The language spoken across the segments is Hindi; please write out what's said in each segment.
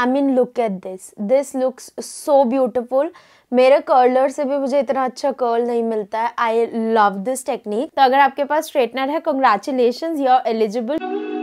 I mean look at this this looks so beautiful मेरे कर्लर से भी मुझे इतना अच्छा कर्ल नहीं मिलता है आई लव दिस टेक्निक तो अगर आपके पास स्ट्रेटनर है congratulation you are eligible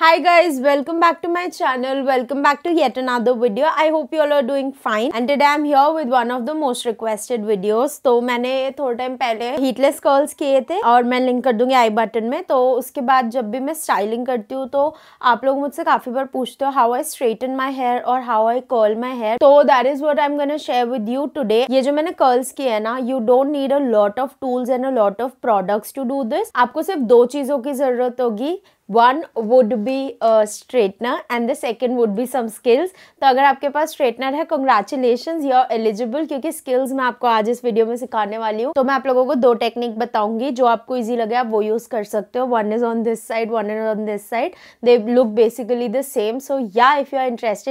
hi guys welcome back to my channel welcome back to yet another video i hope you all are doing fine and today i'm here with one of the most requested videos तो मैंने थोड़े टाइम पहले हीटलेस कर्ल्स किए थे और मैं लिंक कर दूंगी आई बटन में तो उसके बाद जब भी मैं स्टाइलिंग करती हूँ तो आप लोग मुझसे काफी बार पूछते हो how I straighten my hair और how I curl my hair तो that is what I am gonna share with you today ये जो मैंने कर्ल्स किए हैं ना you don't need a lot of tools and a lot of products to do this आपको सिर्फ दो चीजों की जरूरत होगी one would be a uh, straightener and the second would be some skills तो अगर आपके पास straightener है congratulations you are eligible क्योंकि skills मैं आपको आज इस वीडियो में सिखाने वाली हूँ तो मैं आप लोगों को दो टेक्निक बताऊंगी जो आपको इजी लगे आप वो यूज़ कर सकते हो one is on this side one is on this side they look basically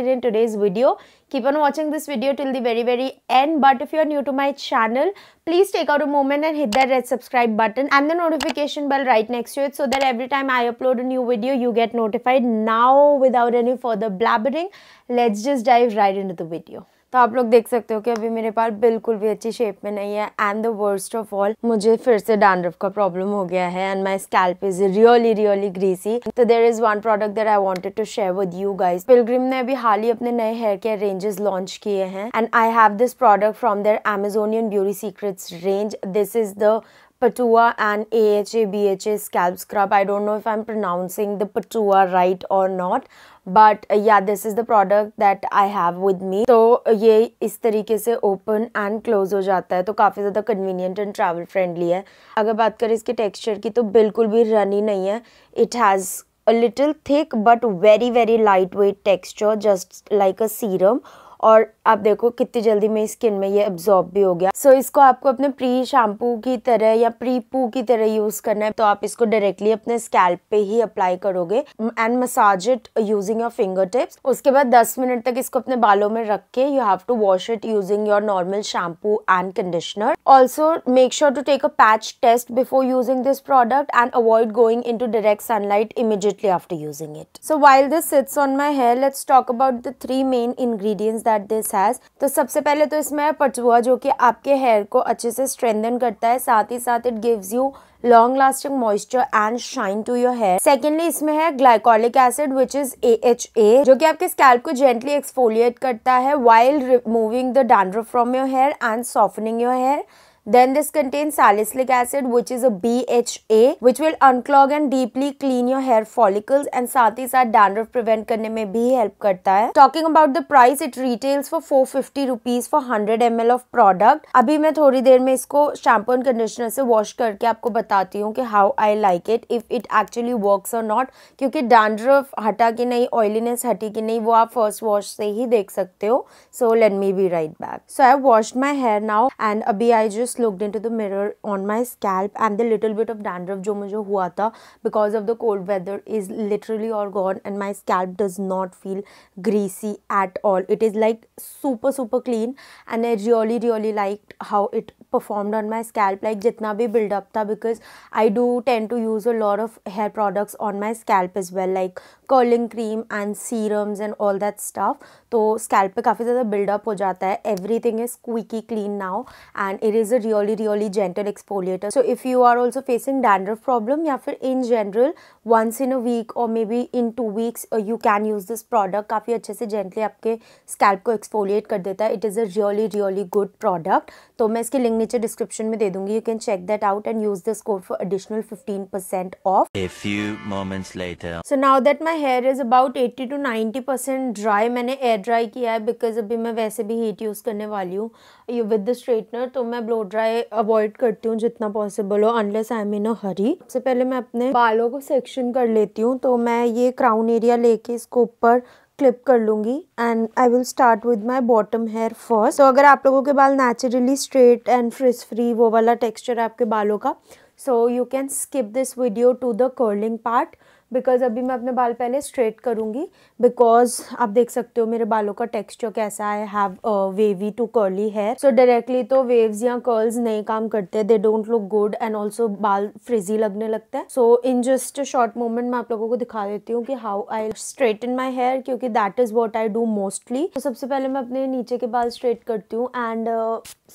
the luck keep on watching this video till the very very end but if you are new to my channel please take out a moment and hit that red subscribe button and the notification bell right next to it so that every time i upload a new video you get notified now without any further blabbering let's just dive right into the video तो आप लोग देख सकते हो कि अभी मेरे पास बिल्कुल भी अच्छी शेप में नहीं है and the worst of all मुझे फिर से डांड्रफ का प्रॉब्लम हो गया है and my scalp is really really greasy तो there is one product that I wanted to share with you guys Pilgrim ने अभी हाल ही अपने नए हेयर केयर रेंजेस लॉन्च किए हैं and I have this product from their Amazonian beauty secrets range this is the Patua and AHA BHA scalp scrub. I don't know if I'm pronouncing the Patua right or not. But yeah this is the product that I have with me तो ये इस तरीके से ओपन एंड क्लोज हो जाता है तो काफ़ी ज़्यादा कन्वीनियंट एंड ट्रैवल फ्रेंडली है अगर बात करें इसके टेक्सचर की तो बिल्कुल भी रनी नहीं है it has a little thick but very very light weight texture just like a serum और आप देखो कितनी जल्दी मेरी स्किन में ये एब्जॉर्ब भी हो गया सो so, इसको आपको अपने प्री शैम्पू की तरह या प्री पू की तरह यूज़ करना है तो आप इसको डायरेक्टली अपने स्कैल्प पे ही अप्लाई करोगे and massage it using your finger tips उसके बाद दस मिनट तक इसको अपने बालों में रख के you have to wash it using your normal shampoo and conditioner also make sure to take a patch test before using this product and avoid going into direct sunlight immediately after using it so while this sits on my hair let's talk about the three main ingredients that this has तो सबसे पहले तो इसमें है पचुआ जो कि आपके हेयर को अच्छे से स्ट्रेंथन करता है साथ ही साथ it gives you long lasting moisture and shine to your hair secondly इसमें है glycolic acid which is A H A जो कि आपके स्कैल्प को जेंटली एक्सफोलिएट करता है while removing the dandruff from your hair and softening your hair Then this contains salicylic acid which is a BHA which will unclog and deeply clean your hair follicles and sath hi sath dandruff prevent karne mein bhi help karta hai Talking about the price it retails for 450 rupees for 100 ml of product abhi main thodi der mein isko shampoo and conditioner se wash karke aapko batati hu ki how i like it if it actually works or not kyunki dandruff hata ki nahi oiliness hati ki nahi wo aap first wash se hi dekh sakte ho so let me be right back so i have washed my hair now and abhi i just just looked into the mirror on my scalp and the little bit of dandruff जो मुझे हुआ था because of the cold weather is literally और gone and my scalp does not feel greasy at all it is like super super clean and I really really like how it performed on my scalp like जितना भी बिल्डअप था because I do tend to use a लॉर of hair products on my scalp is well like curling cream and serums and all that stuff तो स्कैल्प पे काफ़ी ज़्यादा बिल्डअप हो जाता है everything is quickly clean now and it is a really really gentle exfoliator so if you are also facing dandruff problem या फिर in general once in a week और maybe in two weeks you can use this product काफ़ी अच्छे से जेंटली आपके स्कैल्प को एक्सपोलिएट कर देता है it is a really really good product तो मैं इसके लिंक नीचे डिस्क्रिप्शन में दे दूंगी you can check that out and use this code for additional fifteen percent off few moments later so now that my hair is about eighty to ninety percent dry मैंने एयर ड्राई किया है बिकॉज अभी मैं वैसे भी हीट यूज करने वाली हूँ विद द स्ट्रेटनर तो मैं ब्लोड ड्राई अवॉइड करती हूँ जितना पॉसिबल हो अनलेस आई मीन अ हरी सबसे पहले मैं अपने बालों को सेक्शन कर लेती हूँ तो मैं ये क्राउन एरिया लेके इसको ऊपर क्लिप कर लूँगी and I will start with my bottom hair first तो अगर आप लोगों के बाल naturally straight and frizz free वो वाला टेक्स्चर है आपके बालों का so you can skip this video to the curling part because अभी मैं अपने बाल पहले स्ट्रेट करूँगी बिकॉज आप देख सकते हो मेरे बालों का टेक्स्चर कैसा है have wavy to curly hair so directly तो वेव्स या कर्ल्स नहीं काम करते they don't look good and also बाल फ्रिजी लगने लगता है so in just short moment मैं आप लोगों को दिखा देती हूँ कि how I straighten my hair क्योंकि that is what I do mostly तो सबसे पहले मैं अपने नीचे के बाल स्ट्रेट करती हूँ एंड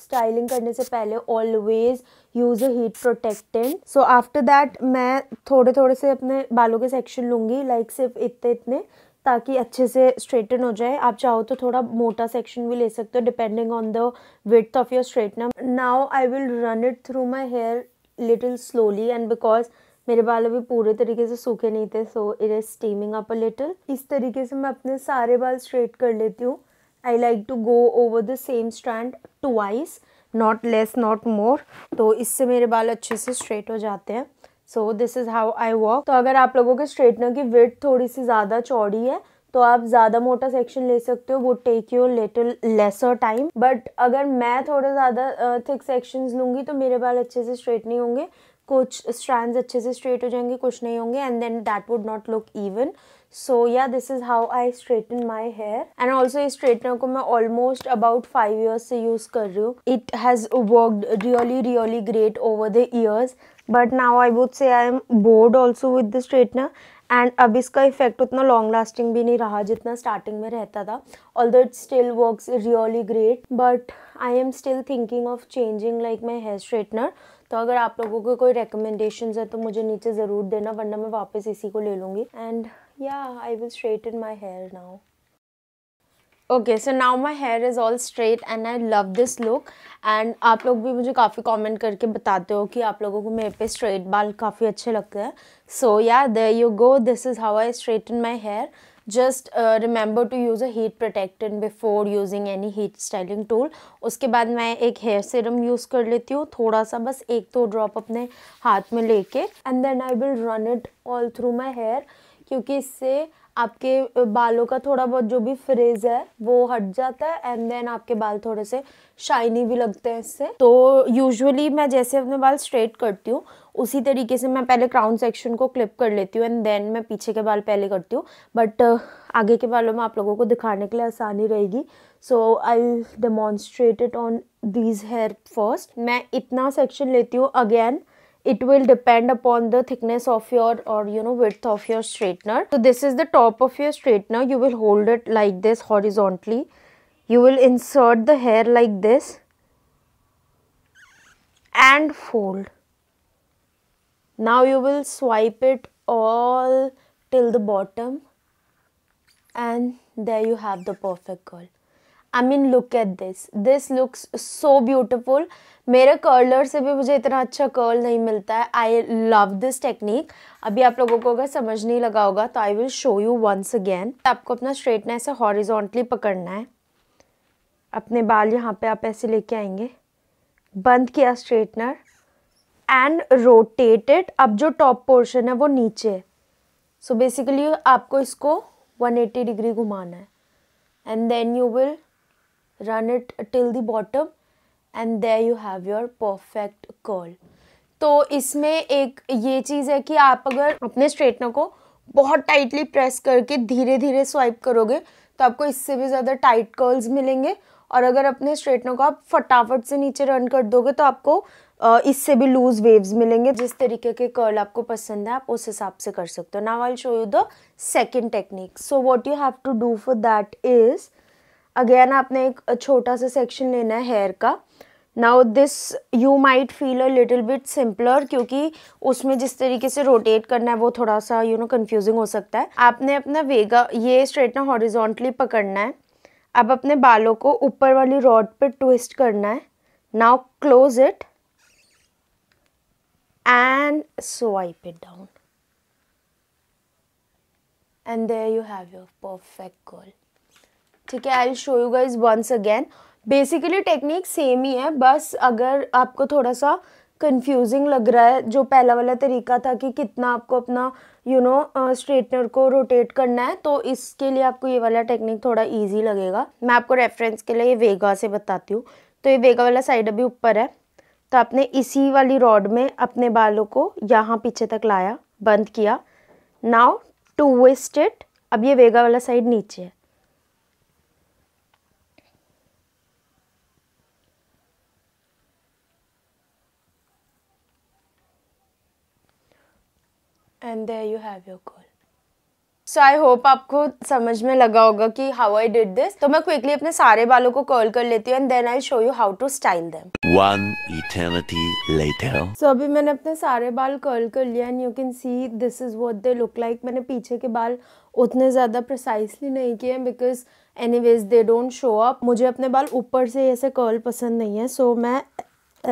स्टाइलिंग uh, करने से पहले always use a heat protectant so after that मैं थोड़े थोड़े से अपने बालों के सेक्शन लूँगी लाइक सिर्फ इतने इतने ताकि अच्छे से स्ट्रेटन हो जाए आप चाहो तो थोड़ा मोटा सेक्शन भी ले सकते हो depending on the width of your straightener now I will run it through my hair little slowly and because मेरे बाल अभी पूरे तरीके से सूखे नहीं थे so it is steaming up a little इस तरीके से मैं अपने सारे बाल स्ट्रेट कर लेती हूँ I like to go over the same strand twice not less not more तो इससे मेरे बाल अच्छे से स्ट्रेट हो जाते हैं so this is how I walk तो अगर आप लोगों के स्ट्रेटनर की वेट थोड़ी सी ज़्यादा चौड़ी है तो आप ज़्यादा मोटा सेक्शन ले सकते हो वो take you little lesser time but अगर मैं थोड़ा ज़्यादा थिक सेक्शंस लूँगी तो मेरे बाल अच्छे से स्ट्रेट नहीं होंगे कुछ स्ट्रैंड्स अच्छे से स्ट्रेट हो जाएंगे कुछ नहीं होंगे and then that would not look even so yeah this is how I straighten my hair and also इस स्ट्रेटनर को मैं ऑलमोस्ट अबाउट फाइव ईयर्स से यूज़ कर रही हूँ it has worked really really great over the years but now I would say I am bored also with the straightener and अब इसका इफेक्ट उतना लॉन्ग लास्टिंग भी नहीं रहा जितना स्टार्टिंग में रहता था all that it still work really great but I am still thinking of changing like my hair straightener तो अगर आप लोगों के कोई रिकमेंडेशन है तो मुझे नीचे ज़रूर देना वरना मैं वापस इसी को ले लूँगी एंड Yeah, I will straighten my hair now. Okay so now my hair is all straight and I love this look and आप लोग भी मुझे काफ़ी कमेंट करके बताते हो कि आप लोगों को मेरे पे स्ट्रेट बाल काफ़ी अच्छे लगते हैं so yeah there you go this is how I straighten my hair just remember to use a heat protected before using any heat styling tool उसके बाद मैं एक हेयर सीरम यूज़ कर लेती हूँ थोड़ा सा बस एक दो तो ड्रॉप अपने हाथ में लेके and then I will run it all through my hair क्योंकि इससे आपके बालों का थोड़ा बहुत जो भी फ्रेज है वो हट जाता है एंड देन आपके बाल थोड़े से शाइनी भी लगते हैं इससे तो यूजुअली मैं जैसे अपने बाल स्ट्रेट करती हूँ उसी तरीके से मैं पहले क्राउन सेक्शन को क्लिप कर लेती हूँ एंड देन मैं पीछे के बाल पहले करती हूँ बट आगे के बालों में आप लोगों को दिखाने के लिए आसानी रहेगी so I demonstrate it on these hair first मैं इतना सेक्शन लेती हूँ again it will depend upon the thickness of your or you know width of your straightener so this is the top of your straightener you will hold it like this horizontally you will insert the hair like this and fold now you will swipe it all till the bottom and there you have the perfect curl I mean look at this this looks so beautiful मेरे कर्लर से भी मुझे इतना अच्छा कर्ल नहीं मिलता है आई लव दिस टेक्निक अभी आप लोगों को अगर समझ नहीं लगा होगा तो I will show you once again आपको अपना स्ट्रेटनर से हॉरिजोंटली पकड़ना है अपने बाल यहाँ पे आप ऐसे लेके आएंगे बंद किया स्ट्रेटनर एंड रोटेटेड अब जो टॉप पोर्शन है वो नीचे है सो बेसिकली आपको इसको 180 डिग्री घुमाना है and then you will run it till the bottom and there you have your perfect curl तो इसमें एक ये चीज़ है कि आप अगर अपने स्ट्रेटनर को बहुत टाइटली प्रेस करके धीरे धीरे स्वाइप करोगे तो आपको इससे भी ज़्यादा टाइट कर्ल्स मिलेंगे और अगर अपने स्ट्रेटनर को आप फटाफट से नीचे रन कर दोगे तो आपको इससे भी लूज वेव्स मिलेंगे जिस तरीके के कर्ल आपको पसंद है आप उस हिसाब से कर सकते हो now I show you the second technique so what you have to do for that is again आपने एक छोटा सा सेक्शन लेना है हेयर का now this you might feel a little bit simpler क्योंकि उसमें जिस तरीके से रोटेट करना है वो थोड़ा सा यू नो कंफ्यूजिंग हो सकता है आपने अपना वेगा ये स्ट्रेटनर हॉरिजॉन्टली पकड़ना है अब अपने बालों को ऊपर वाली रॉड पे ट्विस्ट करना है now close it and swipe it down and there you have your perfect curl ठीक है I show you guys once again basically technique same ही है बस अगर आपको थोड़ा सा कंफ्यूजिंग लग रहा है जो पहला वाला तरीका था कि कितना आपको अपना यू नो स्ट्रेटनर को रोटेट करना है तो इसके लिए आपको ये वाला टेक्निक थोड़ा ईजी लगेगा मैं आपको रेफरेंस के लिए ये वेगा से बताती हूँ तो ये वेगा वाला साइड अभी ऊपर है तो आपने इसी वाली रॉड में अपने बालों को यहाँ पीछे तक लाया बंद किया नाउ टू वेस्ट इट अब ये वेगा वाला साइड नीचे है and there you have your goal so I hope आपको समझ में लगा होगा कि हाउ आई डिड दिस तो मैं क्विकली अपने सारे बालों को कर्ल कर लेती हूँ and then I show you how to style them one eternity later so अभी मैंने अपने सारे बाल कर्ल कर लिए and you can see this is what they look like मैंने पीछे के बाल उतने ज़्यादा प्रिसाइसली नहीं किए because anyways they don't show up मुझे अपने बाल ऊपर से ऐसे कर्ल पसंद नहीं है सो so मैं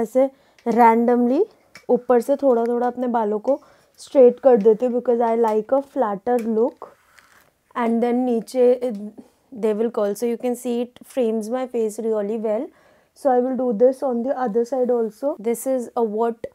ऐसे रैंडमली ऊपर से थोड़ा थोड़ा अपने बालों को स्ट्रेट कर देती हूँ because I like a flatter look and then नीचे they will curl so you can see it frames my face really well so I will do this on the other side also this is a what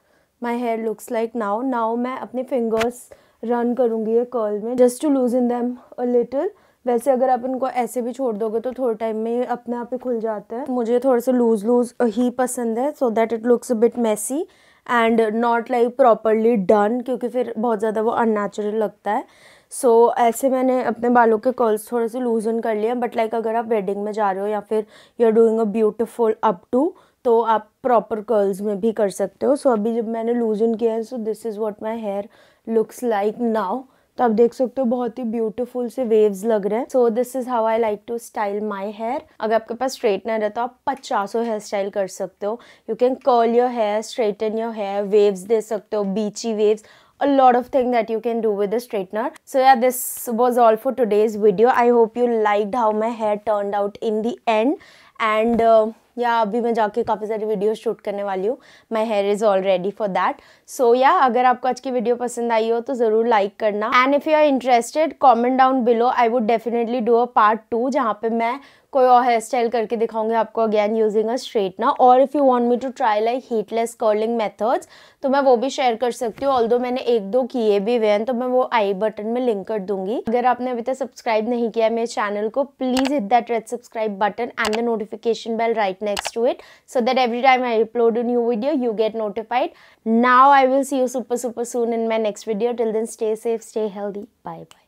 my hair looks like now now मैं अपने फिंगर्स रन करूँगी ये कर्ल में to loosen them a little वैसे अगर आप इनको ऐसे भी छोड़ दोगे तो थोड़े टाइम में अपने आप ही खुल जाते हैं मुझे थोड़े से लूज़ लूज़ ही पसंद है so that it looks bit messy and not like properly done क्योंकि फिर बहुत ज़्यादा वो अननेचुरल लगता है सो so, ऐसे मैंने अपने बालों के कर्ल्स थोड़े से लूजन कर लिए बट लाइक अगर आप वेडिंग में जा रहे हो या फिर you are doing a beautiful updo तो आप प्रॉपर कर्ल्स में भी कर सकते हो सो so, अभी जब मैंने लूजन किया है so this is what my hair looks like now तो आप देख सकते हो बहुत ही ब्यूटीफुल से वेव्स लग रहे हैं so this is how I like to style my hair अगर आपके पास स्ट्रेटनर है तो आप पचासों हेयर स्टाइल कर सकते हो you can curl your hair straighten your hair waves दे सकते हो beachy waves a lot of thing that you can do with a straightener so yeah this was all for today's video i hope you liked how my hair turned out in the end and uh, या अभी मैं जाके काफ़ी सारी वीडियो शूट करने वाली हूँ my hair is all ready for that so yeah अगर आपको आज की वीडियो पसंद आई हो तो ज़रूर लाइक करना and if you are interested comment down below I would definitely do a part two जहाँ पे मैं कोई और हेयर स्टाइल करके दिखाऊंगी आपको अगेन यूजिंग अ स्ट्रेटनर और if you want me to try like heatless curling methods तो मैं वो भी शेयर कर सकती हूँ ऑल मैंने एक दो किए भी हुए हैं तो मैं वो आई बटन में लिंक कर दूंगी अगर आपने अभी तक सब्सक्राइब नहीं किया मेरे चैनल को please hit that red subscribe button and the notification bell right next to it so that every time I upload a new video, you get notified. Now I will see you super, super soon in my next video. Till then, stay safe, stay healthy. Bye bye.